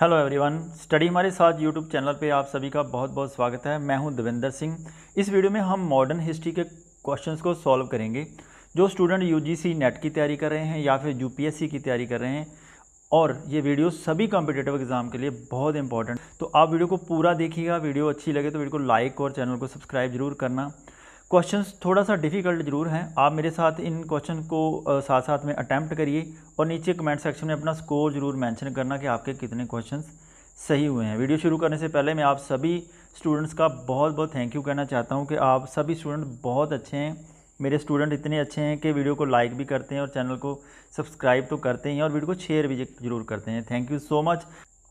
hello everyone study हमारे साथ YouTube channel पे आप सभी का बहुत बहुत स्वागत है मैं हूं देवेंद्र सिंह इस वीडियो में हम मॉडर्न हिस्ट्री के क्वेश्चंस को सॉल्व करेंगे जो स्टूडेंट यूजीसी नेट की तैयारी कर रहे हैं या फिर यूपीएससी की तैयारी कर रहे हैं और ये वीडियो सभी कॉम्पिटेटिव एग्जाम के लिए बहुत इंपॉर्टेंट तो आप वीडियो को पूरा देखिएगा वीडियो अच्छी लगे तो वीडियो को लाइक और चैनल को सब्सक्राइब जरूर करना क्वेश्चंस थोड़ा सा डिफ़िकल्ट ज़रूर हैं आप मेरे साथ इन क्वेश्चन को साथ साथ में अटैम्प्ट करिए और नीचे कमेंट सेक्शन में अपना स्कोर ज़रूर मेंशन करना कि आपके कितने क्वेश्चंस सही हुए हैं वीडियो शुरू करने से पहले मैं आप सभी स्टूडेंट्स का बहुत बहुत थैंक यू कहना चाहता हूँ कि आप सभी स्टूडेंट बहुत अच्छे हैं मेरे स्टूडेंट इतने अच्छे हैं कि वीडियो को लाइक भी करते हैं और चैनल को सब्सक्राइब तो करते हैं और वीडियो को शेयर भी जरूर करते हैं थैंक यू सो मच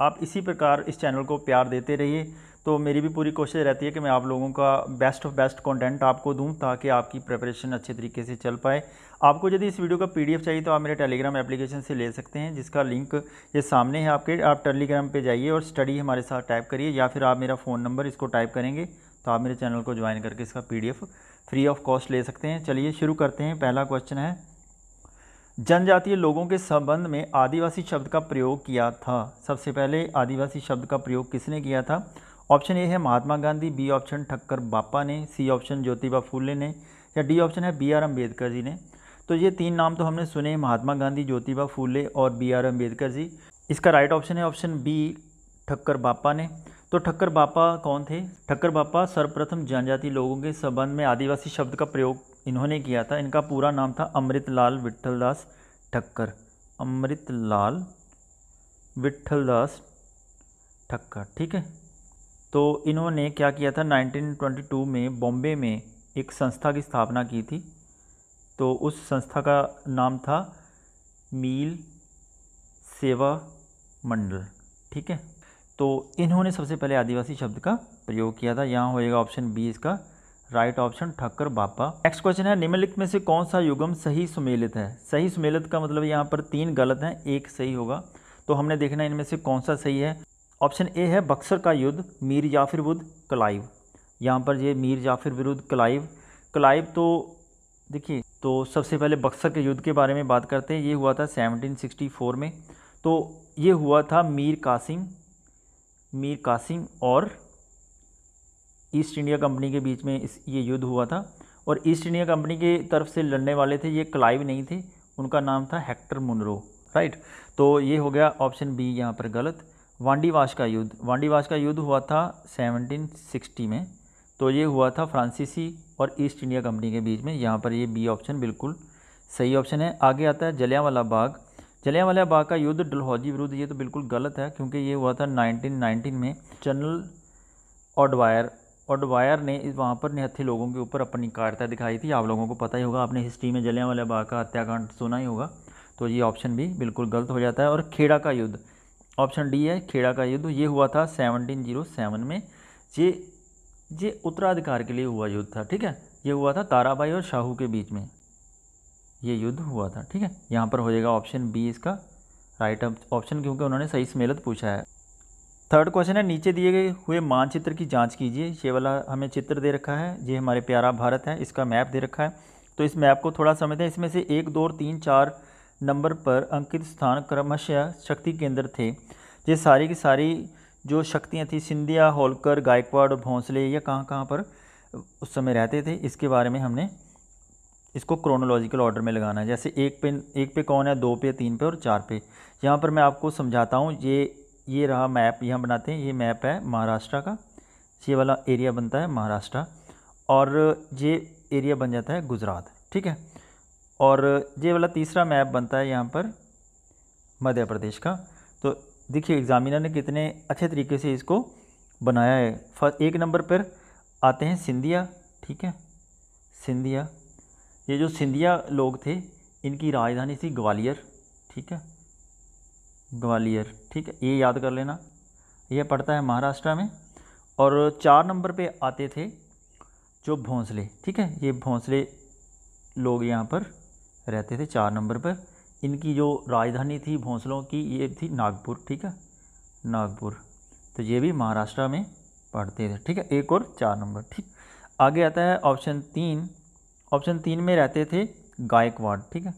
आप इसी प्रकार इस चैनल को प्यार देते रहिए तो मेरी भी पूरी कोशिश रहती है कि मैं आप लोगों का बेस्ट ऑफ बेस्ट कंटेंट आपको दूं ताकि आपकी प्रिपरेशन अच्छे तरीके से चल पाए आपको यदि इस वीडियो का पीडीएफ चाहिए तो आप मेरे टेलीग्राम एप्लीकेशन से ले सकते हैं जिसका लिंक ये सामने है आपके आप टेलीग्राम पे जाइए और स्टडी हमारे साथ टाइप करिए या फिर आप मेरा फ़ोन नंबर इसको टाइप करेंगे तो आप मेरे चैनल को ज्वाइन करके इसका पी फ्री ऑफ कॉस्ट ले सकते हैं चलिए शुरू करते हैं पहला क्वेश्चन है जनजातीय लोगों के संबंध में आदिवासी शब्द का प्रयोग किया था सबसे पहले आदिवासी शब्द का प्रयोग किसने किया था ऑप्शन ए है महात्मा गांधी बी ऑप्शन ठक्कर बापा ने सी ऑप्शन ज्योतिबा फूले ने या डी ऑप्शन है बी आर अम्बेडकर जी ने तो ये तीन नाम तो हमने सुने महात्मा गांधी ज्योतिबा फूले और बी आर अम्बेडकर जी इसका राइट ऑप्शन है ऑप्शन बी ठक्कर बापा ने तो ठक्कर बापा कौन थे ठक्कर बापा सर्वप्रथम जनजाति लोगों के संबंध में आदिवासी शब्द का प्रयोग इन्होंने किया था इनका पूरा नाम था अमृत लाल विट्ठल ठक्कर अमृत लाल ठक्कर ठीक है तो इन्होंने क्या किया था 1922 में बॉम्बे में एक संस्था की स्थापना की थी तो उस संस्था का नाम था मील सेवा मंडल ठीक है तो इन्होंने सबसे पहले आदिवासी शब्द का प्रयोग किया था यहाँ होएगा ऑप्शन बी इसका right option Thakkar Bapa next question है निम्नलिखित में से कौन सा युगम सही सुमेलित है सही सुमेलित का मतलब यहाँ पर तीन गलत हैं एक सही होगा तो हमने देखना इनमें से कौन सा सही है ऑप्शन ए है बक्सर का युद्ध मीर जाफिर विरुद्ध क्लाइव यहाँ पर ये मीर जाफिर विरुद्ध क्लाइव क्लाइव तो देखिए तो सबसे पहले बक्सर के युद्ध के बारे में बात करते हैं ये हुआ था 1764 में तो ये हुआ था मीर कासिम मीर कासिम और ईस्ट इंडिया कंपनी के बीच में इस ये युद्ध हुआ था और ईस्ट इंडिया कंपनी के तरफ से लड़ने वाले थे ये क्लाइव नहीं थे उनका नाम था हेक्टर मुनरो राइट तो ये हो गया ऑप्शन बी यहाँ पर गलत वांडीवाश का युद्ध वांडीवाश का युद्ध हुआ था 1760 में तो ये हुआ था फ्रांसीसी और ईस्ट इंडिया कंपनी के बीच में यहाँ पर ये बी ऑप्शन बिल्कुल सही ऑप्शन है आगे आता है जलियावाला बाग जलियावाला बाग का युद्ध डलहौजी विरुद्ध ये तो बिल्कुल गलत है क्योंकि ये हुआ था 1919 में जनरल ऑडवायर ऑडवायर ने इस वहाँ पर निहत्थे लोगों के ऊपर अपनी कारता दिखाई थी आप लोगों को पता ही होगा आपने हिस्ट्री में वाले बाग का हत्याकांड सुना ही होगा तो ये ऑप्शन भी बिल्कुल गलत हो जाता है और खेड़ा का युद्ध ऑप्शन डी है खेड़ा का युद्ध ये हुआ था 1707 में ये ये उत्तराधिकार के लिए हुआ युद्ध था ठीक है ये हुआ था ताराबाई और शाहू के बीच में ये युद्ध हुआ था ठीक है यहाँ पर हो जाएगा ऑप्शन बी इसका राइट ऑप्शन क्योंकि उन्होंने सही सम्मेलित पूछा है थर्ड क्वेश्चन है नीचे दिए गए हुए मानचित्र की जांच कीजिए ये वाला हमें चित्र दे रखा है ये हमारे प्यारा भारत है इसका मैप दे रखा है तो इस मैप को थोड़ा समझते हैं इसमें से एक दो और तीन चार नंबर पर अंकित स्थान क्रमशः शक्ति केंद्र थे ये सारी की सारी जो शक्तियाँ थी सिंधिया होलकर गायकवाड़ और भोंसले या कहाँ कहाँ पर उस समय रहते थे इसके बारे में हमने इसको क्रोनोलॉजिकल ऑर्डर में लगाना है जैसे एक पे एक पे कौन है दो पे तीन पे और चार पे यहाँ पर मैं आपको समझाता हूँ ये ये रहा मैप यहाँ बनाते हैं ये मैप है महाराष्ट्र का ये वाला एरिया बनता है महाराष्ट्र और ये एरिया बन जाता है गुजरात ठीक है और ये वाला तीसरा मैप बनता है यहाँ पर मध्य प्रदेश का तो देखिए एग्ज़ामिनर ने कितने अच्छे तरीके से इसको बनाया है फर्स्ट एक नंबर पर आते हैं सिंधिया ठीक है सिंधिया ये जो सिंधिया लोग थे इनकी राजधानी थी ग्वालियर ठीक है ग्वालियर ठीक है ये याद कर लेना ये पड़ता है महाराष्ट्र में और चार नंबर पे आते थे जो भोंसले ठीक है ये भोंसले लोग यहाँ पर रहते थे चार नंबर पर इनकी जो राजधानी थी भोंसलों की ये थी नागपुर ठीक है नागपुर तो ये भी महाराष्ट्र में पढ़ते थे ठीक है एक और चार नंबर ठीक आगे आता है ऑप्शन तीन ऑप्शन तीन में रहते थे गायकवाड़ ठीक है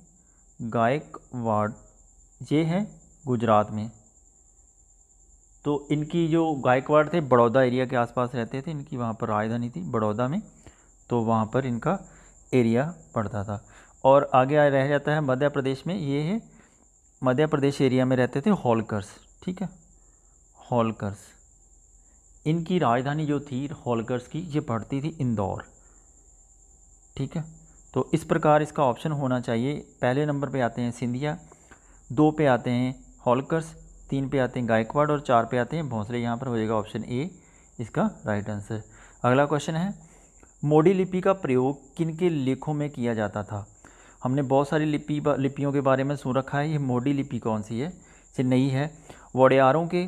गायकवाड़ ये है गुजरात में तो इनकी जो गायकवाड़ थे बड़ौदा एरिया के आसपास रहते थे इनकी वहाँ पर राजधानी थी बड़ौदा में तो वहाँ पर इनका एरिया पड़ता था और आगे रह जाता है मध्य प्रदेश में ये है मध्य प्रदेश एरिया में रहते थे हॉलकर्स ठीक है हॉलकर्स इनकी राजधानी जो थी हॉलकर्स की ये पड़ती थी इंदौर ठीक है तो इस प्रकार इसका ऑप्शन होना चाहिए पहले नंबर पे आते हैं सिंधिया दो पे आते हैं हॉलकर्स तीन पे आते हैं गायकवाड़ और चार पे आते हैं भोंसले यहाँ पर हो जाएगा ऑप्शन ए इसका राइट आंसर अगला क्वेश्चन है मोडी लिपि का प्रयोग किन के लेखों में किया जाता था हमने बहुत सारी लिपि लिपियों के बारे में सुन रखा है ये मोडी लिपि कौन सी है ये नई है वोडियारों के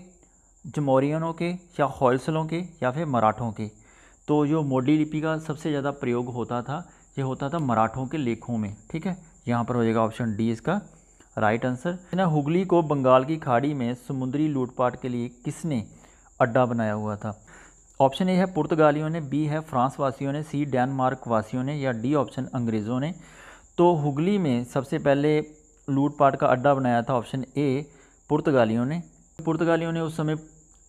जमोरियनों के या हौलसलों के या फिर मराठों के तो जो मोडी लिपि का सबसे ज़्यादा प्रयोग होता था ये होता था मराठों के लेखों में ठीक है यहाँ पर हो जाएगा ऑप्शन डी इसका राइट आंसर ना हुगली को बंगाल की खाड़ी में समुद्री लूटपाट के लिए किसने अड्डा बनाया हुआ था ऑप्शन ए है पुर्तगालियों ने बी है फ्रांस वासियों ने सी डेनमार्क वासियों ने या डी ऑप्शन अंग्रेज़ों ने तो हुगली में सबसे पहले लूटपाट का अड्डा बनाया था ऑप्शन ए पुर्तगालियों ने पुर्तगालियों ने उस समय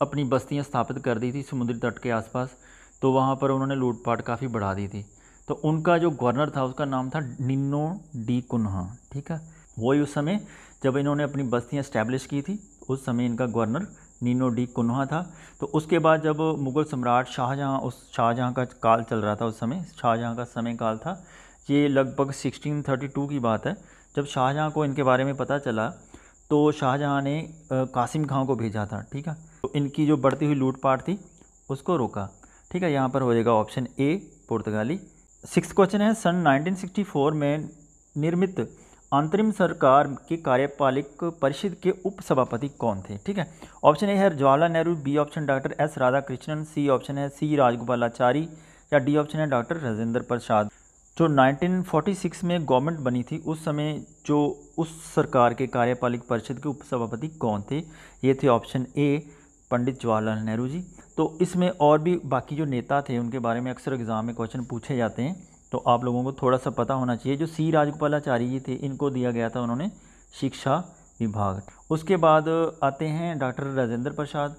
अपनी बस्तियां स्थापित कर दी थी समुद्री तट के आसपास तो वहाँ पर उन्होंने लूटपाट काफ़ी बढ़ा दी थी तो उनका जो गवर्नर था उसका नाम था निन्नो डी कुन्हा ठीक है वही उस समय जब इन्होंने अपनी बस्तियाँ इस्टेब्लिश की थी उस समय इनका गवर्नर नीनो डी कुन्हा था तो उसके बाद जब मुग़ल सम्राट शाहजहाँ उस शाहजहाँ का काल चल रहा था उस समय शाहजहाँ का समय काल था ये लगभग 1632 की बात है जब शाहजहाँ को इनके बारे में पता चला तो शाहजहाँ ने कासिम खां को भेजा था ठीक है तो इनकी जो बढ़ती हुई लूटपाट थी उसको रोका ठीक है यहाँ पर हो जाएगा ऑप्शन ए पुर्तगाली सिक्स क्वेश्चन है सन 1964 में निर्मित अंतरिम सरकार के कार्यपालिक परिषद के उप सभापति कौन थे ठीक है ऑप्शन ए है Jawaharlal Nehru B option doctor S Radhakrishnan C option है सी राजगोपालाचारी या डी ऑप्शन है डॉक्टर राजेंद्र प्रसाद जो 1946 में गवर्नमेंट बनी थी उस समय जो उस सरकार के कार्यपालिक परिषद के उपसभापति कौन थे ये थे ऑप्शन ए पंडित जवाहरलाल नेहरू जी तो इसमें और भी बाकी जो नेता थे उनके बारे में अक्सर एग्ज़ाम में क्वेश्चन पूछे जाते हैं तो आप लोगों को थोड़ा सा पता होना चाहिए जो सी राजगोपालाचारी जी थे इनको दिया गया था उन्होंने शिक्षा विभाग उसके बाद आते हैं डॉक्टर राजेंद्र प्रसाद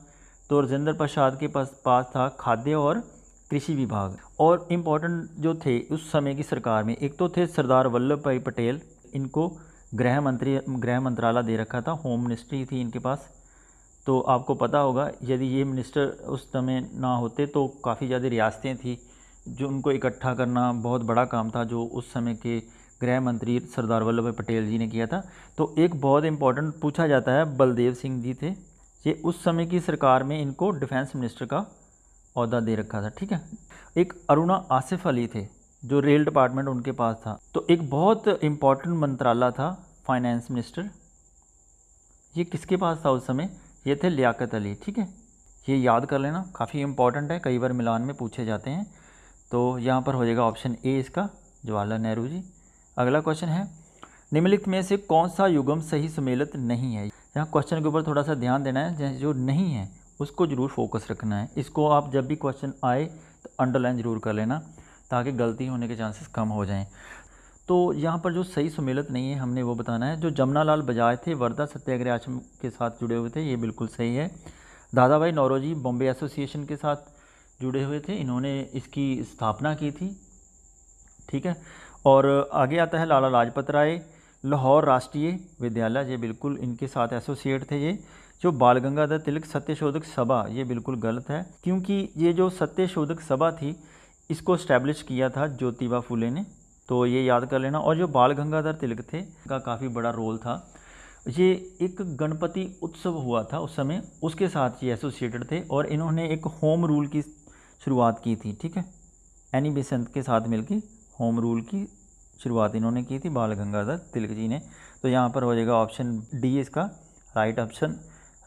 तो राजेंद्र प्रसाद के पास पास था खाद्य और कृषि विभाग और इम्पोर्टेंट जो थे उस समय की सरकार में एक तो थे सरदार वल्लभ भाई पटेल इनको गृह मंत्री गृह मंत्रालय दे रखा था होम मिनिस्ट्री थी इनके पास तो आपको पता होगा यदि ये मिनिस्टर उस समय ना होते तो काफ़ी ज़्यादा रियासतें थी जो उनको इकट्ठा करना बहुत बड़ा काम था जो उस समय के गृह मंत्री सरदार वल्लभ भाई पटेल जी ने किया था तो एक बहुत इंपॉर्टेंट पूछा जाता है बलदेव सिंह जी थे ये उस समय की सरकार में इनको डिफेंस मिनिस्टर का अहदा दे रखा था ठीक है एक अरुणा आसिफ अली थे जो रेल डिपार्टमेंट उनके पास था तो एक बहुत इम्पॉर्टेंट मंत्रालय था फाइनेंस मिनिस्टर ये किसके पास था उस समय ये थे लियाकत अली ठीक है ये याद कर लेना काफ़ी इम्पॉर्टेंट है कई बार मिलान में पूछे जाते हैं तो यहाँ पर हो जाएगा ऑप्शन ए इसका जवाहरलाल नेहरू जी अगला क्वेश्चन है निम्नलिखित में से कौन सा युगम सही सम्मेलित नहीं है यहाँ क्वेश्चन के ऊपर थोड़ा सा ध्यान देना है जो नहीं है उसको ज़रूर फोकस रखना है इसको आप जब भी क्वेश्चन आए तो अंडरलाइन ज़रूर कर लेना ताकि गलती होने के चांसेस कम हो जाएं तो यहाँ पर जो सही सुमेलत नहीं है हमने वो बताना है जो जमुना लाल बजाज थे वर्धा सत्याग्रह आश्रम के साथ जुड़े हुए थे ये बिल्कुल सही है दादा भाई नौरोजी बॉम्बे एसोसिएशन के साथ जुड़े हुए थे इन्होंने इसकी स्थापना की थी ठीक है और आगे आता है लाला लाजपत राय लाहौर राष्ट्रीय विद्यालय ये बिल्कुल इनके साथ एसोसिएट थे ये जो बाल गंगाधर तिलक सत्यशोधक सभा ये बिल्कुल गलत है क्योंकि ये जो सत्यशोधक सभा थी इसको स्टैब्लिश किया था ज्योतिबा फूले ने तो ये याद कर लेना और जो बाल गंगाधर तिलक थे का काफ़ी बड़ा रोल था ये एक गणपति उत्सव हुआ था उस समय उसके साथ ये एसोसिएटेड थे और इन्होंने एक होम रूल की शुरुआत की थी ठीक है एनी बेसंत के साथ मिलकर होम रूल की शुरुआत इन्होंने की थी बाल गंगाधर तिलक जी ने तो यहाँ पर हो जाएगा ऑप्शन डी इसका राइट ऑप्शन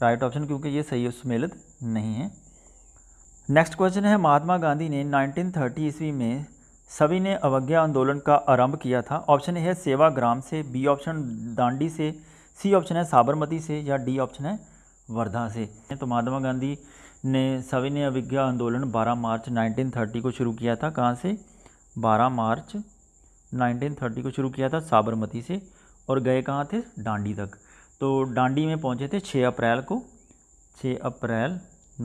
राइट ऑप्शन क्योंकि ये सही सुमेलित नहीं है नेक्स्ट क्वेश्चन है महात्मा गांधी ने 1930 ईस्वी में सभी ने अवज्ञा आंदोलन का आरंभ किया था ऑप्शन है सेवाग्राम से बी ऑप्शन दांडी से सी ऑप्शन है साबरमती से या डी ऑप्शन है वर्धा से तो महात्मा गांधी ने सभी ने अवज्ञा आंदोलन 12 मार्च 1930 को शुरू किया था कहाँ से 12 मार्च 1930 को शुरू किया था साबरमती से और गए कहाँ थे डांडी तक तो डांडी में पहुँचे थे 6 अप्रैल को छः अप्रैल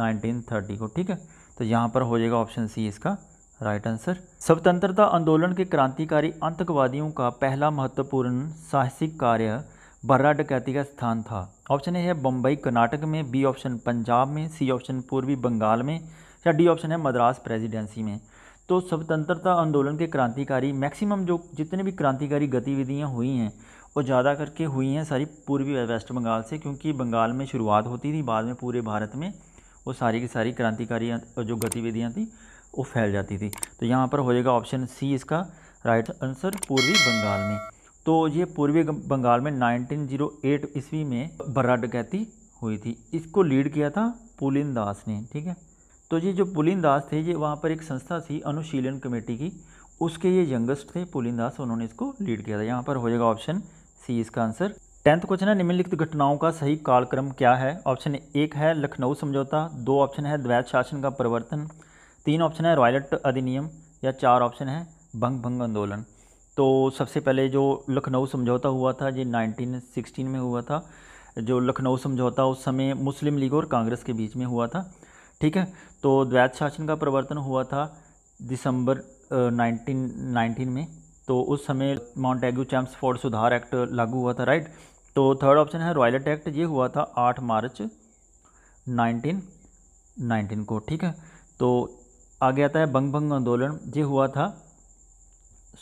1930 को ठीक है तो यहाँ पर हो जाएगा ऑप्शन सी इसका राइट आंसर स्वतंत्रता आंदोलन के क्रांतिकारी आतंकवादियों का पहला महत्वपूर्ण साहसिक कार्य बर्रा डकैती का स्थान था ऑप्शन ए है बम्बई कर्नाटक में बी ऑप्शन पंजाब में सी ऑप्शन पूर्वी बंगाल में या डी ऑप्शन है मद्रास प्रेसिडेंसी में तो स्वतंत्रता आंदोलन के क्रांतिकारी मैक्सिमम जो जितने भी क्रांतिकारी गतिविधियाँ हुई हैं वो ज़्यादा करके हुई हैं सारी पूर्वी वेस्ट बंगाल से क्योंकि बंगाल में शुरुआत होती थी बाद में पूरे भारत में वो सारी की सारी क्रांतिकारी जो गतिविधियाँ थी वो फैल जाती थी तो यहाँ पर हो जाएगा ऑप्शन सी इसका राइट आंसर पूर्वी बंगाल में तो ये पूर्वी बंगाल में 1908 ईस्वी में बर्रा डकैती हुई थी इसको लीड किया था पुलिन दास ने ठीक है तो ये जो पुलिन दास थे ये वहाँ पर एक संस्था थी अनुशीलन कमेटी की उसके ये यंगस्ट थे पुलिन दास उन्होंने इसको लीड किया था यहाँ पर हो जाएगा ऑप्शन सी इसका आंसर टेंथ क्वेश्चन है निम्नलिखित घटनाओं का सही कालक्रम क्या है ऑप्शन एक है लखनऊ समझौता दो ऑप्शन है द्वैत शासन का परिवर्तन तीन ऑप्शन है रॉयलट अधिनियम या चार ऑप्शन है भंग भंग आंदोलन तो सबसे पहले जो लखनऊ समझौता हुआ था ये 1916 में हुआ था जो लखनऊ समझौता उस समय मुस्लिम लीग और कांग्रेस के बीच में हुआ था ठीक है तो द्वैत शासन का परिवर्तन हुआ था दिसंबर नाइनटीन नाइनटीन में तो उस समय माउंट एग्यू चैम्स चैम्सफोर्ड सुधार एक्ट लागू हुआ था राइट तो थर्ड ऑप्शन है रॉयलेट एक्ट ये हुआ था आठ मार्च नाइनटीन नाइनटीन को ठीक है तो आगे आता है बंग भंग आंदोलन ये हुआ था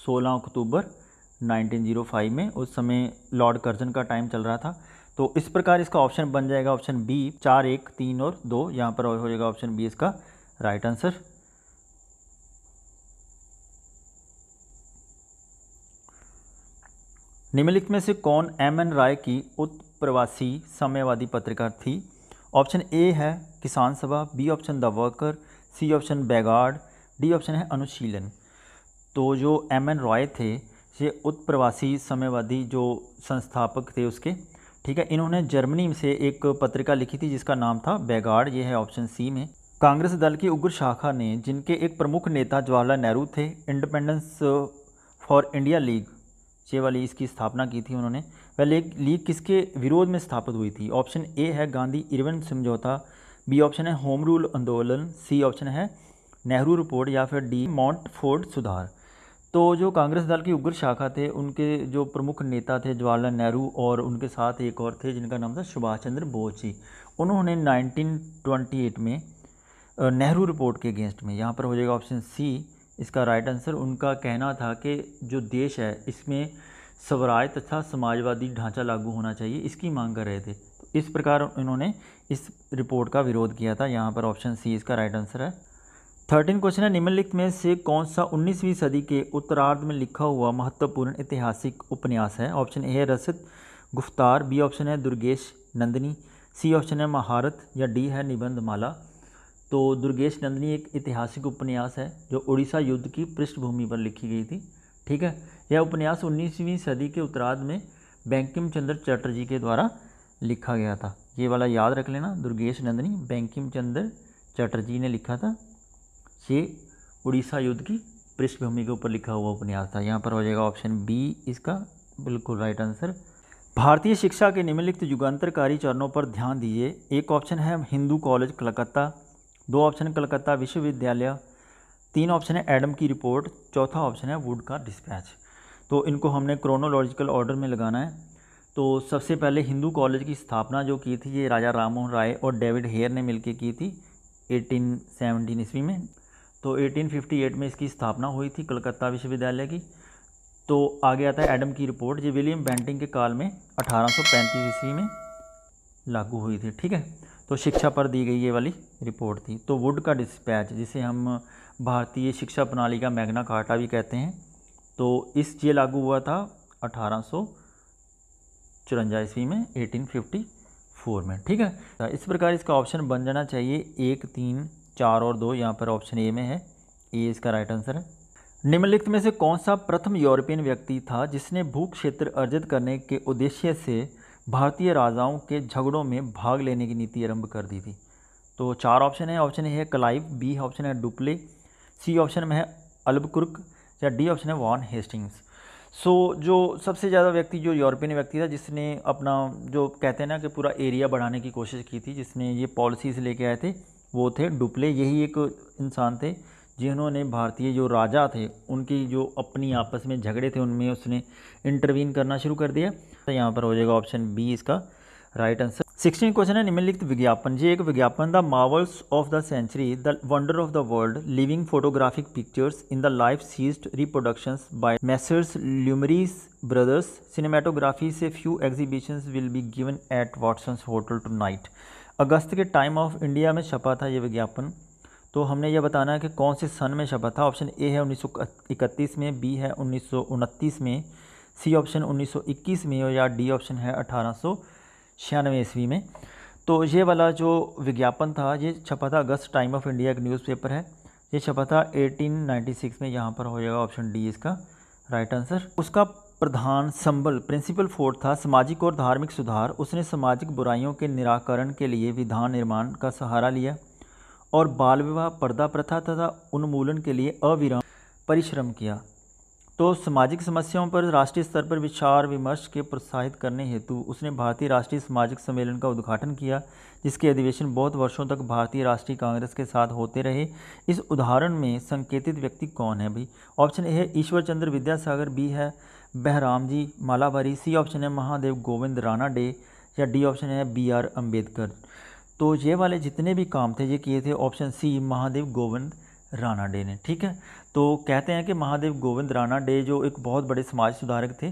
16 अक्टूबर 1905 में उस समय लॉर्ड कर्जन का टाइम चल रहा था तो इस प्रकार इसका ऑप्शन बन जाएगा ऑप्शन बी चार एक तीन और दो यहाँ पर हो जाएगा ऑप्शन बी इसका राइट आंसर निम्नलिखित में से कौन एम एन राय की उत्प्रवासी साम्यवादी पत्रकार थी ऑप्शन ए है Kisan Sabha B option the worker C option बैगार्ड डी ऑप्शन है अनुशीलन तो जो एम एन रॉय थे ये उत्प्रवासी साम्यवादी जो संस्थापक थे उसके ठीक है इन्होंने जर्मनी से एक पत्रिका लिखी थी जिसका नाम था बैगार्ड ये है ऑप्शन सी में कांग्रेस दल की उग्र शाखा ने जिनके एक प्रमुख नेता जवाहरलाल नेहरू थे इंडिपेंडेंस फॉर इंडिया लीग छः वाली इसकी स्थापना की थी उन्होंने पहले लीग किसके विरोध में स्थापित हुई थी ऑप्शन ए है गांधी इरवन समझौता बी ऑप्शन है होम रूल आंदोलन सी ऑप्शन है नेहरू रिपोर्ट या फिर डी माउंट फोर्ड सुधार तो जो कांग्रेस दल की उग्र शाखा थे उनके जो प्रमुख नेता थे जवाहरलाल नेहरू और उनके साथ एक और थे जिनका नाम था सुभाष चंद्र बोस जी उन्होंने 1928 में नेहरू रिपोर्ट के अगेंस्ट में यहाँ पर हो जाएगा ऑप्शन सी इसका राइट आंसर उनका कहना था कि जो देश है इसमें स्वराय तथा समाजवादी ढांचा लागू होना चाहिए इसकी मांग कर रहे थे तो इस प्रकार इन्होंने इस रिपोर्ट का विरोध किया था यहाँ पर ऑप्शन सी इसका राइट आंसर है थर्टीन क्वेश्चन है निम्नलिखित में से कौन सा 19वीं सदी के उत्तरार्ध में लिखा हुआ महत्वपूर्ण ऐतिहासिक उपन्यास है ऑप्शन ए है रसित गुफ्तार बी ऑप्शन है दुर्गेश नंदिनी सी ऑप्शन है महारत या डी है निबंध माला तो दुर्गेश नंदिनी एक ऐतिहासिक उपन्यास है जो उड़ीसा युद्ध की पृष्ठभूमि पर लिखी गई थी ठीक है यह उपन्यास 19वीं सदी के उत्तराध में बैंकिम चंद्र चटर्जी के द्वारा लिखा गया था ये वाला याद रख लेना दुर्गेश नंदिनी बैंकिम चंद्र चटर्जी ने लिखा था ये उड़ीसा युद्ध की पृष्ठभूमि के ऊपर लिखा हुआ उपन्यास था यहाँ पर हो जाएगा ऑप्शन बी इसका बिल्कुल राइट आंसर भारतीय शिक्षा के निम्नलिखित युगांतरकारी चरणों पर ध्यान दीजिए एक ऑप्शन है हिंदू कॉलेज कलकत्ता दो ऑप्शन है कलकत्ता विश्वविद्यालय तीन ऑप्शन है एडम की रिपोर्ट चौथा ऑप्शन है वुड का डिस्पैच तो इनको हमने क्रोनोलॉजिकल ऑर्डर में लगाना है तो सबसे पहले हिंदू कॉलेज की स्थापना जो की थी ये राजा राम मोहन राय और डेविड हेयर ने मिलकर की थी 1817 ईस्वी में तो 1858 में इसकी स्थापना हुई थी कलकत्ता विश्वविद्यालय की तो आगे आता है एडम की रिपोर्ट जो विलियम बैंटिंग के काल में 1835 ईस्वी में लागू हुई थी ठीक है तो शिक्षा पर दी गई ये वाली रिपोर्ट थी तो वुड का डिस्पैच जिसे हम भारतीय शिक्षा प्रणाली का मैग्ना कार्टा भी कहते हैं तो इस ये लागू हुआ था अठारह सौ चौरंजा ईस्वी में 1854 में ठीक है तो इस प्रकार इसका ऑप्शन बन जाना चाहिए एक तीन चार और दो यहाँ पर ऑप्शन ए में है ए इसका राइट आंसर है निम्नलिखित में से कौन सा प्रथम यूरोपियन व्यक्ति था जिसने भू क्षेत्र अर्जित करने के उद्देश्य से भारतीय राजाओं के झगड़ों में भाग लेने की नीति आरंभ कर दी थी तो चार ऑप्शन है ऑप्शन ए है क्लाइव बी ऑप्शन है डुप्ले सी ऑप्शन में है अल्बकुर्क या डी ऑप्शन है वॉन हेस्टिंग्स सो so, जो सबसे ज़्यादा व्यक्ति जो यूरोपियन व्यक्ति था जिसने अपना जो कहते हैं ना कि पूरा एरिया बढ़ाने की कोशिश की थी जिसने ये पॉलिसीज़ लेके आए थे वो थे डुप्ले यही एक इंसान थे जिन्होंने भारतीय जो राजा थे उनकी जो अपनी आपस में झगड़े थे उनमें उसने इंटरवीन करना शुरू कर दिया सकता है यहाँ पर हो जाएगा ऑप्शन बी इसका राइट आंसर सिक्सटीन क्वेश्चन है निम्नलिखित विज्ञापन जी एक विज्ञापन the marvels of the century the wonder of the world living photographic pictures in the life sized reproductions by Messrs Lumiere Brothers cinematography से few exhibitions will be given at Watson's hotel tonight अगस्त के time of India में छपा था यह विज्ञापन तो हमने यह बताना है कि कौन से सन में छपा था ऑप्शन ए है उन्नीस में बी है उन्नीस में सी ऑप्शन 1921 में हो या डी ऑप्शन है अठारह सौ छियानवे ईस्वी में तो ये वाला जो विज्ञापन था ये छपा था अगस्त टाइम ऑफ इंडिया एक न्यूज़पेपर है ये छपा था 1896 में यहाँ पर हो जाएगा ऑप्शन डी इसका राइट आंसर उसका प्रधान संबल प्रिंसिपल फोर्ट था सामाजिक और धार्मिक सुधार उसने सामाजिक बुराइयों के निराकरण के लिए विधान निर्माण का सहारा लिया और बाल विवाह पर्दा प्रथा तथा उन्मूलन के लिए अविराम परिश्रम किया तो सामाजिक समस्याओं पर राष्ट्रीय स्तर पर विचार विमर्श के प्रोत्साहित करने हेतु उसने भारतीय राष्ट्रीय सामाजिक सम्मेलन का उद्घाटन किया जिसके अधिवेशन बहुत वर्षों तक भारतीय राष्ट्रीय कांग्रेस के साथ होते रहे इस उदाहरण में संकेतित व्यक्ति कौन है भाई ऑप्शन ए है ईश्वर चंद्र विद्यासागर बी है बहराम जी मालावारी सी ऑप्शन है महादेव गोविंद राणा डे या डी ऑप्शन है बी आर अम्बेडकर तो ये वाले जितने भी काम थे ये किए थे option C Mahadev Govind Ranade ने ठीक है तो कहते हैं कि महादेव गोविंद राणा डे जो एक बहुत बड़े समाज सुधारक थे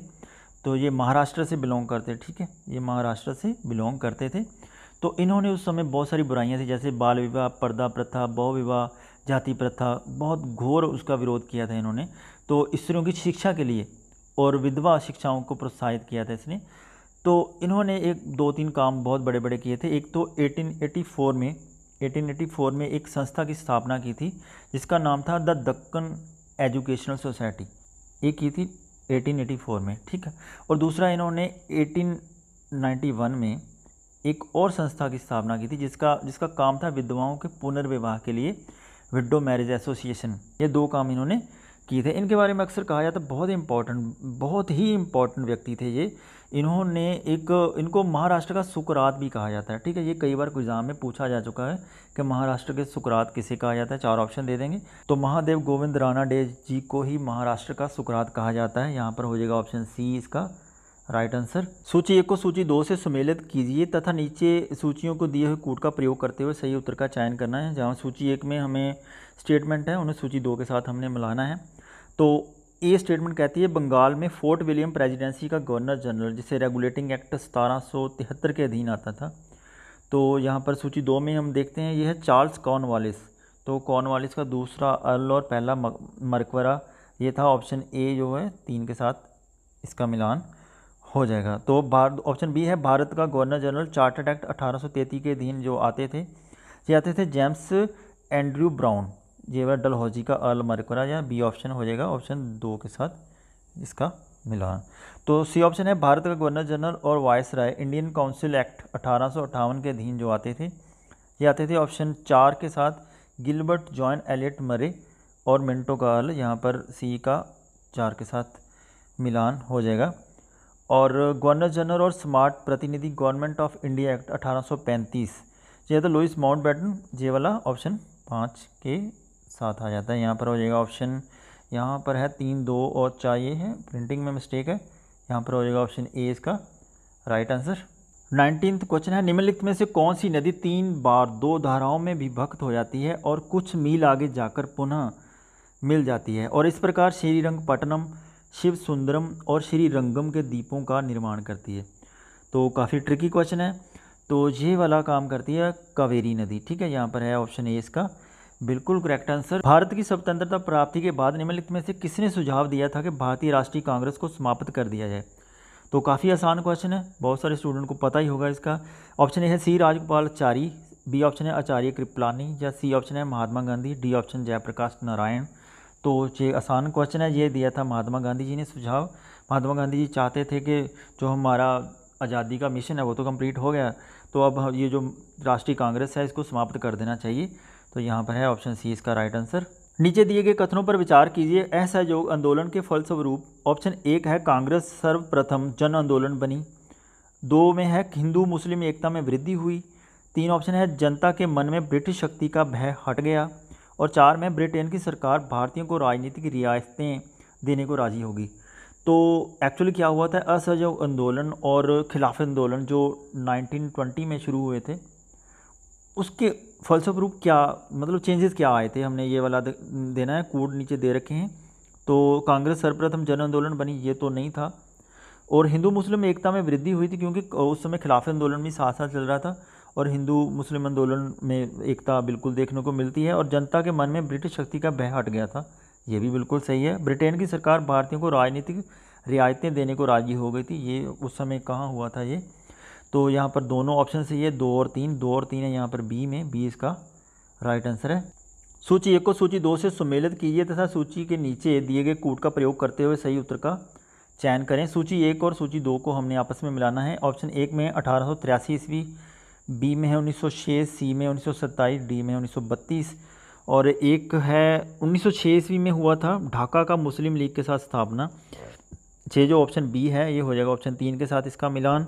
तो ये महाराष्ट्र से बिलोंग करते ठीक है ये महाराष्ट्र से बिलोंग करते थे तो इन्होंने उस समय बहुत सारी बुराइयाँ थी जैसे बाल विवाह पर्दा प्रथा बहु विवाह जाति प्रथा बहुत घोर उसका विरोध किया था इन्होंने तो स्त्रियों की शिक्षा के लिए और विधवा शिक्षाओं को प्रोत्साहित किया था इसने तो इन्होंने एक दो तीन काम बहुत बड़े बड़े किए थे एक तो 1884 में 1884 में एक संस्था की स्थापना की थी जिसका नाम था द दक्कन एजुकेशनल सोसाइटी ये की थी 1884 में ठीक है और दूसरा इन्होंने 1891 में एक और संस्था की स्थापना की थी जिसका जिसका काम था विधवाओं के पुनर्विवाह के लिए विडो मैरिज एसोसिएशन ये दो काम इन्होंने की थे इनके बारे में अक्सर कहा जाता है बहुत इम्पोर्टेंट बहुत ही इम्पोर्टेंट व्यक्ति थे ये इन्होंने एक इनको महाराष्ट्र का सुकरात भी कहा जाता है ठीक है ये कई बार एग्जाम में पूछा जा चुका है कि महाराष्ट्र के सुकरात किसे कहा जाता है चार ऑप्शन दे देंगे तो महादेव गोविंद राणा डे जी को ही महाराष्ट्र का सुकरात कहा जाता है यहाँ पर हो जाएगा ऑप्शन सी इसका राइट आंसर सूची एक को सूची दो से सम्मिलित कीजिए तथा नीचे सूचियों को दिए हुए कूट का प्रयोग करते हुए सही उत्तर का चयन करना है जहाँ सूची एक में हमें स्टेटमेंट है उन्हें सूची दो के साथ हमने मिलाना है तो ये स्टेटमेंट कहती है बंगाल में फोर्ट विलियम प्रेजिडेंसी का गवर्नर जनरल जिसे रेगुलेटिंग एक्ट सतारह के अधीन आता था तो यहाँ पर सूची दो में हम देखते हैं यह है चार्ल्स कॉर्नवालिस तो कॉर्नवालिस का दूसरा अर्ल और पहला मरकवरा ये था ऑप्शन ए जो है तीन के साथ इसका मिलान हो जाएगा तो भारत ऑप्शन बी है भारत का गवर्नर जनरल चार्टर्ड एक्ट 1833 के अधीन जो आते थे ये आते थे जेम्स एंड्रयू ब्राउन जेवर डलहौजी का अल मरकरा या बी ऑप्शन हो जाएगा ऑप्शन दो के साथ इसका मिलान तो सी ऑप्शन है भारत का गवर्नर जनरल और viceroy Indian council act अठारह के अधीन जो आते थे ये आते थे ऑप्शन चार के साथ गिलबर्ट जॉन एलियट मरे और मिंटो का अल यहाँ पर सी का चार के साथ मिलान हो जाएगा और गवर्नर जनरल और स्मार्ट प्रतिनिधि गवर्नमेंट ऑफ इंडिया एक्ट 1835 ये तो लुइस माउंट बैटन जे वाला ऑप्शन पाँच के साथ आ जाता है यहाँ पर हो जाएगा ऑप्शन यहाँ पर है तीन दो और चार ये है प्रिंटिंग में मिस्टेक है यहाँ पर हो जाएगा ऑप्शन ए इसका राइट आंसर नाइनटीन्थ क्वेश्चन है निम्नलिखित में से कौन सी नदी तीन बार दो धाराओं में विभक्त हो जाती है और कुछ मील आगे जाकर पुनः मिल जाती है और इस प्रकार श्रीरंगपट्टनम शिव सुंदरम और श्रीरंगम के दीपों का निर्माण करती है तो काफ़ी ट्रिकी क्वेश्चन है तो ये वाला काम करती है कावेरी नदी ठीक है यहाँ पर है ऑप्शन ए इसका बिल्कुल करेक्ट आंसर भारत की स्वतंत्रता प्राप्ति के बाद निम्नलिखित में से किसने सुझाव दिया था कि भारतीय राष्ट्रीय कांग्रेस को समाप्त कर दिया जाए तो काफ़ी आसान क्वेश्चन है बहुत सारे स्टूडेंट को पता ही होगा इसका ऑप्शन ए है सी राजगोपाल आचारी बी ऑप्शन है आचार्य कृपलानी या सी ऑप्शन है महात्मा गांधी डी ऑप्शन जयप्रकाश नारायण तो ये आसान क्वेश्चन है ये दिया था महात्मा गांधी जी ने सुझाव महात्मा गांधी जी चाहते थे कि जो हमारा आज़ादी का मिशन है वो तो कंप्लीट हो गया तो अब ये जो राष्ट्रीय कांग्रेस है इसको समाप्त कर देना चाहिए तो यहाँ पर है ऑप्शन सी इसका राइट आंसर नीचे दिए गए कथनों पर विचार कीजिए असहयोग आंदोलन के फलस्वरूप ऑप्शन एक है कांग्रेस सर्वप्रथम जन आंदोलन बनी दो में है हिंदू मुस्लिम एकता में वृद्धि हुई तीन ऑप्शन है जनता के मन में ब्रिटिश शक्ति का भय हट गया और चार में ब्रिटेन की सरकार भारतीयों को राजनीतिक रियायतें देने को राजी होगी तो एक्चुअली क्या हुआ था असहयोग आंदोलन और खिलाफ आंदोलन जो 1920 में शुरू हुए थे उसके फलस्वरूप क्या मतलब चेंजेस क्या आए थे हमने ये वाला देना है कोड नीचे दे रखे हैं तो कांग्रेस सर्वप्रथम जन आंदोलन बनी ये तो नहीं था और हिंदू मुस्लिम एकता में वृद्धि हुई थी क्योंकि उस समय खिलाफ आंदोलन भी साथ साथ चल रहा था और हिंदू मुस्लिम आंदोलन में एकता बिल्कुल देखने को मिलती है और जनता के मन में ब्रिटिश शक्ति का भय हट गया था ये भी बिल्कुल सही है ब्रिटेन की सरकार भारतीयों को राजनीतिक रियायतें देने को राजी हो गई थी ये उस समय कहाँ हुआ था ये तो यहाँ पर दोनों ऑप्शन सही ये दो और तीन दो और तीन है यहाँ पर बी में बी इसका राइट आंसर है सूची एक को सूची दो से सुमेलित कीजिए तथा सूची के नीचे दिए गए कूट का प्रयोग करते हुए सही उत्तर का चयन करें सूची एक और सूची दो को हमने आपस में मिलाना है ऑप्शन एक में अठारह ईस्वी बी में है 1906 सी में 1927 डी में 1932 और एक है 1906 ईस्वी में हुआ था ढाका का मुस्लिम लीग के साथ स्थापना छः जो ऑप्शन बी है ये हो जाएगा ऑप्शन तीन के साथ इसका मिलान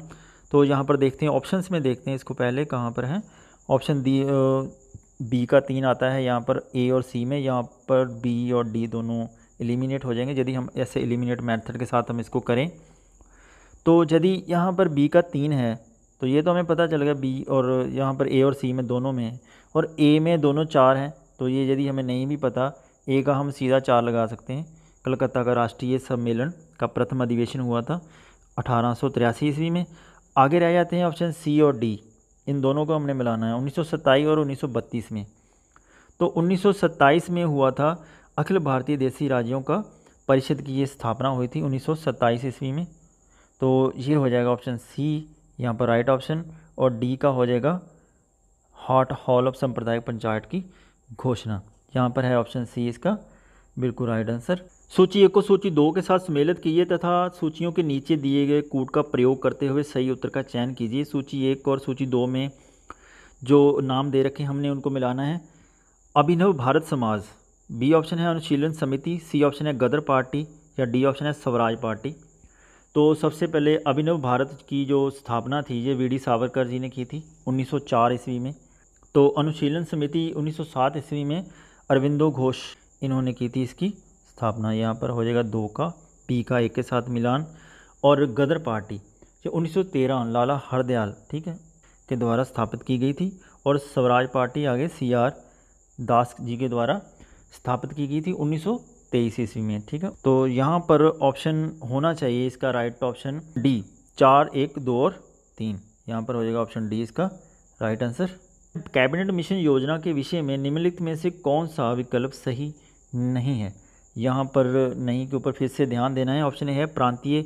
तो यहाँ पर देखते हैं ऑप्शंस में देखते हैं इसको पहले कहाँ पर है ऑप्शन डी बी का तीन आता है यहाँ पर ए और सी में यहाँ पर बी और डी दोनों एलिमिनेट हो जाएंगे यदि हम ऐसे एलिमिनेट मेथड के साथ हम इसको करें तो यदि यहाँ पर बी का तीन है तो ये तो हमें पता चल गया बी और यहाँ पर ए और सी में दोनों में और ए में दोनों चार हैं तो ये यदि हमें नहीं भी पता ए का हम सीधा चार लगा सकते हैं कलकत्ता का राष्ट्रीय सम्मेलन का प्रथम अधिवेशन हुआ था अठारह ईस्वी में आगे रह जाते हैं ऑप्शन सी और डी इन दोनों को हमने मिलाना है उन्नीस और उन्नीस में तो उन्नीस में हुआ था अखिल भारतीय देसी राज्यों का परिषद की ये स्थापना हुई थी उन्नीस ईस्वी में तो ये हो जाएगा ऑप्शन सी यहाँ पर राइट ऑप्शन और डी का हो जाएगा हॉट हॉल ऑफ संप्रदायिक पंचायत की घोषणा यहाँ पर है ऑप्शन सी इसका बिल्कुल राइट आंसर सूची एक को सूची दो के साथ सम्मिलित कीजिए तथा सूचियों के नीचे दिए गए कूट का प्रयोग करते हुए सही उत्तर का चयन कीजिए सूची एक और सूची दो में जो नाम दे रखे हमने उनको मिलाना है अभिनव भारत समाज बी ऑप्शन है अनुशीलन समिति सी ऑप्शन है गदर पार्टी या डी ऑप्शन है स्वराज पार्टी तो सबसे पहले अभिनव भारत की जो स्थापना थी ये वी सावरकर जी ने की थी 1904 ईस्वी में तो अनुशीलन समिति 1907 ईस्वी में अरविंदो घोष इन्होंने की थी इसकी स्थापना यहाँ पर हो जाएगा दो का पी का एक के साथ मिलान और गदर पार्टी जो 1913 लाला हरदयाल ठीक है के द्वारा स्थापित की गई थी और स्वराज पार्टी आगे सी आर दास जी के द्वारा स्थापित की गई थी 1923 ईस्वी में ठीक है तो यहाँ पर ऑप्शन होना चाहिए इसका राइट ऑप्शन डी चार एक दो और तीन यहाँ पर हो जाएगा ऑप्शन डी इसका राइट आंसर कैबिनेट मिशन योजना के विषय में निम्नलिखित में से कौन सा विकल्प सही नहीं है यहाँ पर नहीं के ऊपर फिर से ध्यान देना है ऑप्शन ए है प्रांतीय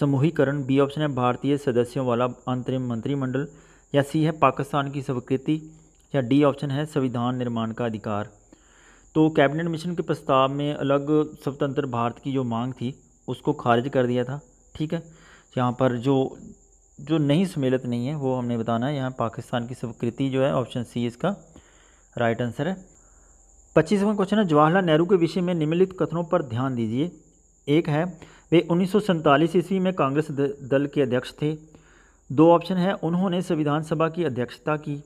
समूहीकरण बी ऑप्शन है भारतीय सदस्यों वाला अंतरिम मंत्रिमंडल या सी है पाकिस्तान की स्वीकृति या डी ऑप्शन है संविधान निर्माण का अधिकार तो कैबिनेट मिशन के प्रस्ताव में अलग स्वतंत्र भारत की जो मांग थी उसको खारिज कर दिया था ठीक है यहाँ पर जो जो नहीं सम्मिलित नहीं है वो हमने बताना है यहाँ पाकिस्तान की स्वीकृति जो है ऑप्शन सी इसका राइट आंसर है पच्चीसवां क्वेश्चन है जवाहरलाल नेहरू के विषय में निम्नलिखित कथनों पर ध्यान दीजिए एक है वे उन्नीस ईस्वी में कांग्रेस दल के अध्यक्ष थे दो ऑप्शन है उन्होंने संविधान सभा की अध्यक्षता की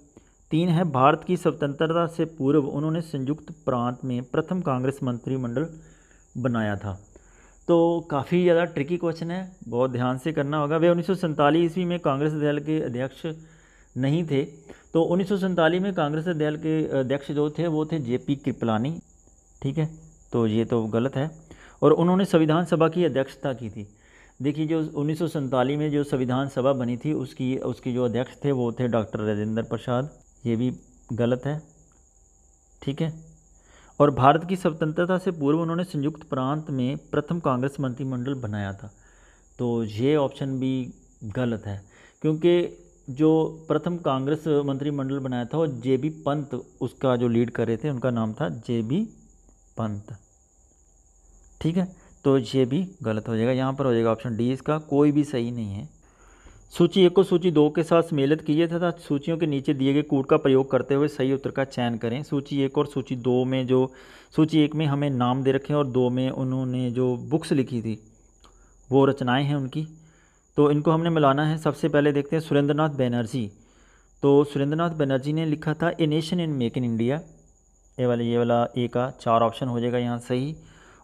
तीन है भारत की स्वतंत्रता से पूर्व उन्होंने संयुक्त प्रांत में प्रथम कांग्रेस मंत्रिमंडल बनाया था तो काफ़ी ज़्यादा ट्रिकी क्वेश्चन है बहुत ध्यान से करना होगा वे उन्नीस ईस्वी में कांग्रेस दल के अध्यक्ष नहीं थे तो उन्नीस में कांग्रेस दल के अध्यक्ष जो थे वो थे जे पी कृपलानी ठीक है तो ये तो गलत है और उन्होंने संविधान सभा की अध्यक्षता की थी देखिए जो उन्नीस में जो संविधान सभा बनी थी उसकी उसकी जो अध्यक्ष थे वो थे डॉक्टर राजेंद्र प्रसाद ये भी गलत है ठीक है और भारत की स्वतंत्रता से पूर्व उन्होंने संयुक्त प्रांत में प्रथम कांग्रेस मंत्रिमंडल बनाया था तो ये ऑप्शन भी गलत है क्योंकि जो प्रथम कांग्रेस मंत्रिमंडल बनाया था वो जे बी पंत उसका जो लीड कर रहे थे उनका नाम था जे बी पंत ठीक है तो ये भी गलत हो जाएगा यहाँ पर हो जाएगा ऑप्शन डी इसका कोई भी सही नहीं है सूची एक को सूची दो के साथ सम्मिलित कीजिए तथा सूचियों के नीचे दिए गए कूट का प्रयोग करते हुए सही उत्तर का चयन करें सूची एक और सूची दो में जो सूची एक में हमें नाम दे रखे और दो में उन्होंने जो बुक्स लिखी थी वो रचनाएं हैं उनकी तो इनको हमने मिलाना है सबसे पहले देखते हैं सुरेंद्र नाथ बैनर्जी तो सुरेंद्र नाथ बैनर्जी ने लिखा था a nation in making India ये वाला ये वाला ए का चार ऑप्शन हो जाएगा यहाँ सही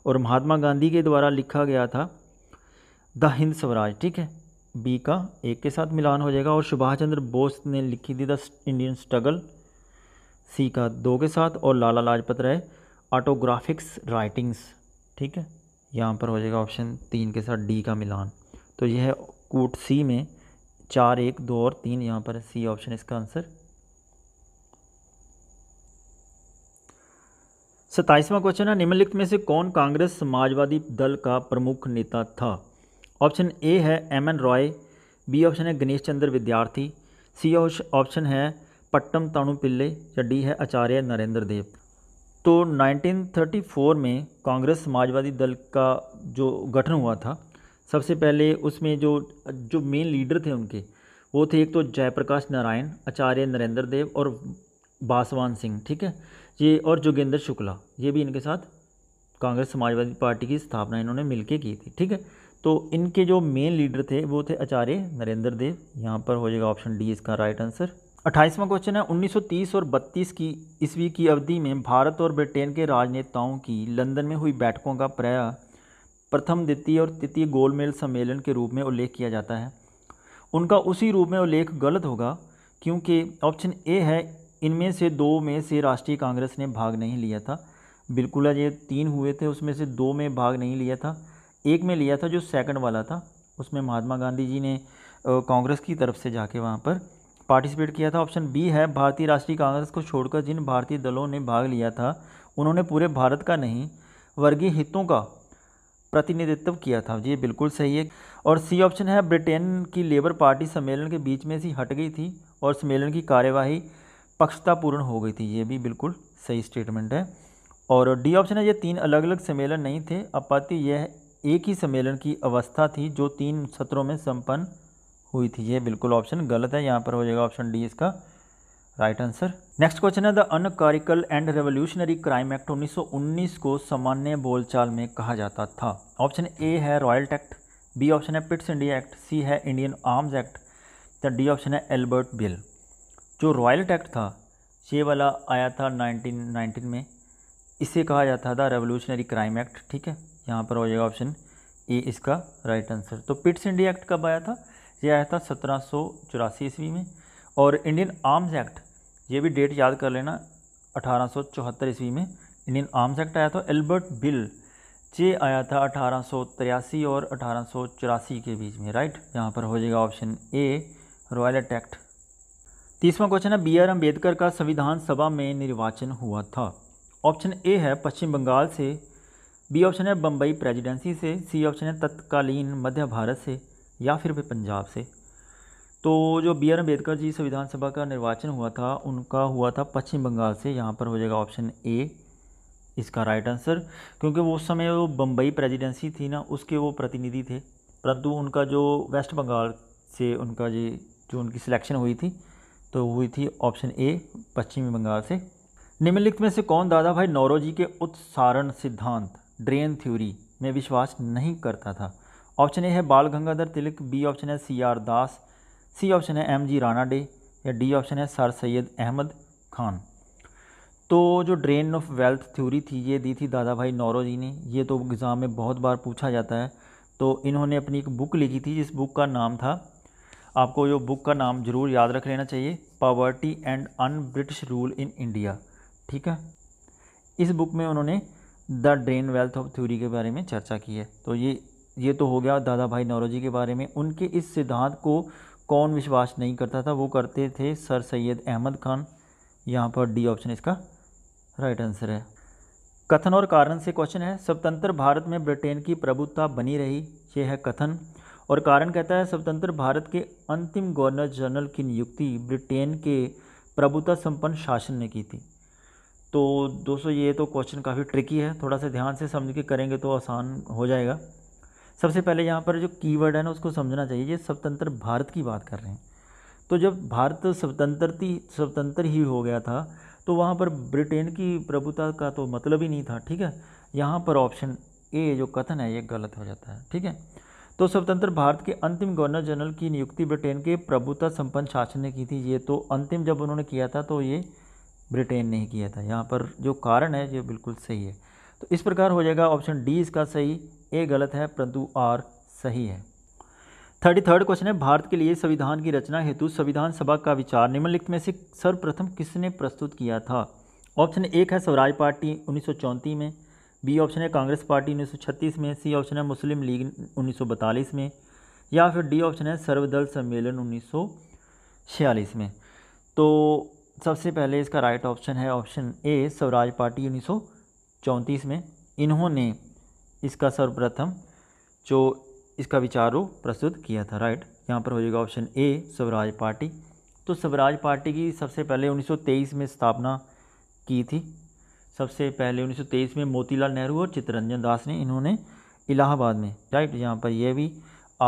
और महात्मा गांधी के द्वारा लिखा गया था द हिंद स्वराज ठीक है बी का एक के साथ मिलान हो जाएगा और सुभाष चंद्र बोस ने लिखी थी द इंडियन स्ट्रगल सी का दो के साथ और लाला लाजपत राय ऑटोग्राफिक्स राइटिंग्स ठीक है यहाँ पर हो जाएगा ऑप्शन तीन के साथ डी का मिलान तो यह कूट सी में चार एक दो और तीन यहाँ पर सी ऑप्शन इसका आंसर सताइसवां क्वेश्चन है निम्नलिखित में से कौन कांग्रेस समाजवादी दल का प्रमुख नेता था ऑप्शन ए है M N Roy B option है गणेश चंद्र विद्यार्थी सी ऑप्शन है पट्टम तानु पिल्ले या डी है आचार्य नरेंद्र देव तो 1934 में कांग्रेस समाजवादी दल का जो गठन हुआ था सबसे पहले उसमें जो जो मेन लीडर थे उनके वो थे एक तो जयप्रकाश नारायण आचार्य नरेंद्र देव और बासवान सिंह ठीक है ये और जोगेंद्र शुक्ला ये भी इनके साथ कांग्रेस समाजवादी पार्टी की स्थापना इन्होंने मिल की थी ठीक है तो इनके जो मेन लीडर थे वो थे आचार्य नरेंद्र देव यहाँ पर हो जाएगा ऑप्शन डी इसका राइट आंसर अट्ठाईसवां क्वेश्चन है 1930 और 32 की ईस्वी की अवधि में भारत और ब्रिटेन के राजनेताओं की लंदन में हुई बैठकों का प्रया प्रथम द्वितीय और तृतीय गोलमेल सम्मेलन के रूप में उल्लेख किया जाता है उनका उसी रूप में उल्लेख गलत होगा क्योंकि ऑप्शन ए है इनमें से दो में से राष्ट्रीय कांग्रेस ने भाग नहीं लिया था बिल्कुल ये तीन हुए थे उसमें से दो में भाग नहीं लिया था एक में लिया था जो सेकंड वाला था उसमें महात्मा गांधी जी ने कांग्रेस की तरफ से जाके वहाँ पर पार्टिसिपेट किया था ऑप्शन बी है भारतीय राष्ट्रीय कांग्रेस को छोड़कर जिन भारतीय दलों ने भाग लिया था उन्होंने पूरे भारत का नहीं वर्गीय हितों का प्रतिनिधित्व किया था जी बिल्कुल सही है और सी ऑप्शन है ब्रिटेन की लेबर पार्टी सम्मेलन के बीच में से हट गई थी और सम्मेलन की कार्यवाही पक्षतापूर्ण हो गई थी ये भी बिल्कुल सही स्टेटमेंट है और डी ऑप्शन है ये तीन अलग अलग सम्मेलन नहीं थे अपाति तो यह एक ही सम्मेलन की अवस्था थी जो तीन सत्रों में संपन्न हुई थी ये बिल्कुल ऑप्शन गलत है यहाँ पर हो जाएगा ऑप्शन डी इसका राइट आंसर नेक्स्ट क्वेश्चन है the anarchical and revolutionary crime act 1919 को सामान्य बोलचाल में कहा जाता था ऑप्शन ए है रॉयल्ट एक्ट बी ऑप्शन है पिट्स इंडिया एक्ट सी है इंडियन आर्म्स एक्ट या डी ऑप्शन है एल्बर्ट बिल जो रॉयल्ट एक्ट था ये वाला आया था 1919 में इसे कहा जाता था रेवोल्यूशनरी क्राइम एक्ट ठीक है यहाँ पर हो जाएगा ऑप्शन ए इसका राइट आंसर तो पिट्स इंडिया एक्ट कब आया था ये आया था सत्रह ईस्वी में और इंडियन आर्म्स एक्ट ये भी डेट याद कर लेना अठारह ईस्वी में इंडियन आर्म्स एक्ट आया था एल्बर्ट बिल जे आया था अठारह और अठारह के बीच में राइट यहाँ पर हो जाएगा ऑप्शन ए रॉयल एक्ट तीसवा क्वेश्चन है बी आर अम्बेडकर का संविधान सभा में निर्वाचन हुआ था ऑप्शन ए है पश्चिम बंगाल से बी ऑप्शन है बम्बई प्रेजिडेंसी से सी ऑप्शन है तत्कालीन मध्य भारत से या फिर पंजाब से तो जो बी आर अम्बेडकर जी से विधानसभा का निर्वाचन हुआ था उनका हुआ था पश्चिम बंगाल से यहाँ पर हो जाएगा ऑप्शन ए इसका राइट आंसर क्योंकि वो उस समय वो बम्बई प्रेजिडेंसी थी ना उसके वो प्रतिनिधि थे परंतु उनका जो वेस्ट बंगाल से उनका जी जो उनकी सिलेक्शन हुई थी तो हुई थी ऑप्शन ए पश्चिमी बंगाल से निम्नलिखित में से कौन दादा भाई नौरोजी के उत्सारण सिद्धांत ड्रेन थ्योरी में विश्वास नहीं करता था ऑप्शन ए है बाल गंगाधर तिलक बी ऑप्शन है C R Das C option है एम जी राना डे या डी ऑप्शन है सर सैयद अहमद खान तो जो ड्रेन ऑफ वेल्थ थ्योरी थी ये दी थी दादा भाई नौरो जी ने ये तो एग्ज़ाम में बहुत बार पूछा जाता है तो इन्होंने अपनी एक बुक लिखी थी जिस बुक का नाम था आपको जो बुक का नाम ज़रूर याद रख लेना चाहिए poverty and un British rule in India ठीक है इस बुक में उन्होंने the drain wealth of theory के बारे में चर्चा की है तो ये ये तो हो गया दादा भाई नौरोजी के बारे में उनके इस सिद्धांत को कौन विश्वास नहीं करता था वो करते थे सर सैयद अहमद खान यहाँ पर डी ऑप्शन इसका राइट आंसर है कथन और कारण से क्वेश्चन है स्वतंत्र भारत में ब्रिटेन की प्रभुता बनी रही ये है कथन और कारण कहता है स्वतंत्र भारत के अंतिम गवर्नर जनरल की नियुक्ति ब्रिटेन के प्रभुता संपन्न शासन ने की थी तो दोस्तों ये तो क्वेश्चन काफ़ी ट्रिकी है थोड़ा सा ध्यान से समझ के करेंगे तो आसान हो जाएगा सबसे पहले यहाँ पर जो कीवर्ड है ना उसको समझना चाहिए ये स्वतंत्र भारत की बात कर रहे हैं तो जब भारत स्वतंत्रती स्वतंत्र ही हो गया था तो वहाँ पर ब्रिटेन की प्रभुता का तो मतलब ही नहीं था ठीक है यहाँ पर ऑप्शन ए जो कथन है ये गलत हो जाता है ठीक है तो स्वतंत्र भारत के अंतिम गवर्नर जनरल की नियुक्ति ब्रिटेन के प्रभुता संपन्न शासन ने की थी ये तो अंतिम जब उन्होंने किया था तो ये ब्रिटेन ने ही किया था यहाँ पर जो कारण है ये बिल्कुल सही है तो इस प्रकार हो जाएगा ऑप्शन डी इसका सही ए गलत है परंतु आर सही है थर्टी थर्ड क्वेश्चन है भारत के लिए संविधान की रचना हेतु संविधान सभा का विचार निम्नलिखित में से सर्वप्रथम किसने प्रस्तुत किया था ऑप्शन एक है स्वराज पार्टी उन्नीस में बी ऑप्शन है कांग्रेस पार्टी उन्नीस में सी ऑप्शन है मुस्लिम लीग उन्नीस में या फिर डी ऑप्शन है सर्वदल सम्मेलन उन्नीस में तो सबसे पहले इसका राइट ऑप्शन है ऑप्शन ए स्वराज पार्टी उन्नीस चौंतीस में इन्होंने इसका सर्वप्रथम जो इसका विचार प्रस्तुत किया था राइट यहाँ पर हो जाएगा ऑप्शन ए स्वराज पार्टी तो स्वराज पार्टी की सबसे पहले 1923 में स्थापना की थी सबसे पहले 1923 में मोतीलाल नेहरू और चित्तरंजन दास ने इन्होंने इलाहाबाद में राइट यहाँ पर यह भी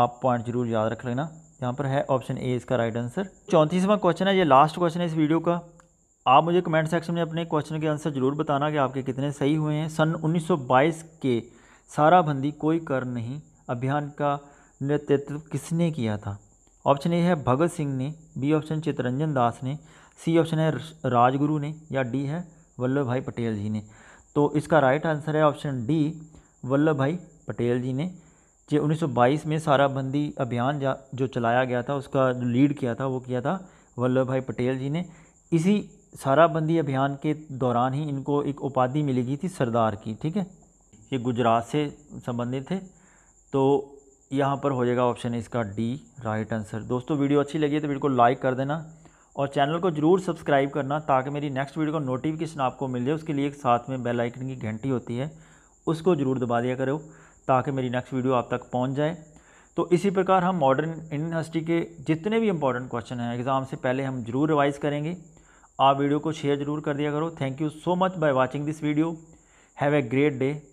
आप पॉइंट जरूर याद रख लेना यहाँ पर है ऑप्शन ए इसका राइट आंसर चौंतीसवां क्वेश्चन है ये लास्ट क्वेश्चन है इस वीडियो का आप मुझे कमेंट सेक्शन में अपने क्वेश्चन के आंसर ज़रूर बताना कि आपके कितने सही हुए हैं सन 1922 के साराबंदी कोई कर नहीं अभियान का नेतृत्व किसने किया था ऑप्शन ए है भगत सिंह ने बी ऑप्शन चितरंजन दास ने सी ऑप्शन है राजगुरु ने या डी है वल्लभ भाई पटेल जी ने तो इसका राइट आंसर है ऑप्शन डी वल्लभ भाई पटेल जी ने जो 1922 में साराबंदी अभियान जो चलाया गया था उसका जो लीड किया था वो किया था वल्लभ भाई पटेल जी ने इसी साराबंदी अभियान के दौरान ही इनको एक उपाधि मिलेगी थी सरदार की ठीक है ये गुजरात से संबंधित थे तो यहाँ पर हो जाएगा ऑप्शन इसका डी राइट आंसर दोस्तों वीडियो अच्छी लगी है तो वीडियो को लाइक कर देना और चैनल को जरूर सब्सक्राइब करना ताकि मेरी नेक्स्ट वीडियो का नोटिफिकेशन आपको मिल जाए उसके लिए एक साथ में बेल आइकन की घंटी होती है उसको ज़रूर दबा दिया करो ताकि मेरी नेक्स्ट वीडियो आप तक पहुँच जाए तो इसी प्रकार हम मॉडर्न इंडियन हिस्ट्री के जितने भी इंपॉर्टेंट क्वेश्चन हैं एग्ज़ाम से पहले हम जरूर रिवाइज़ करेंगे आप वीडियो को शेयर जरूर कर दिया करो thank you so much by watching this video have a great day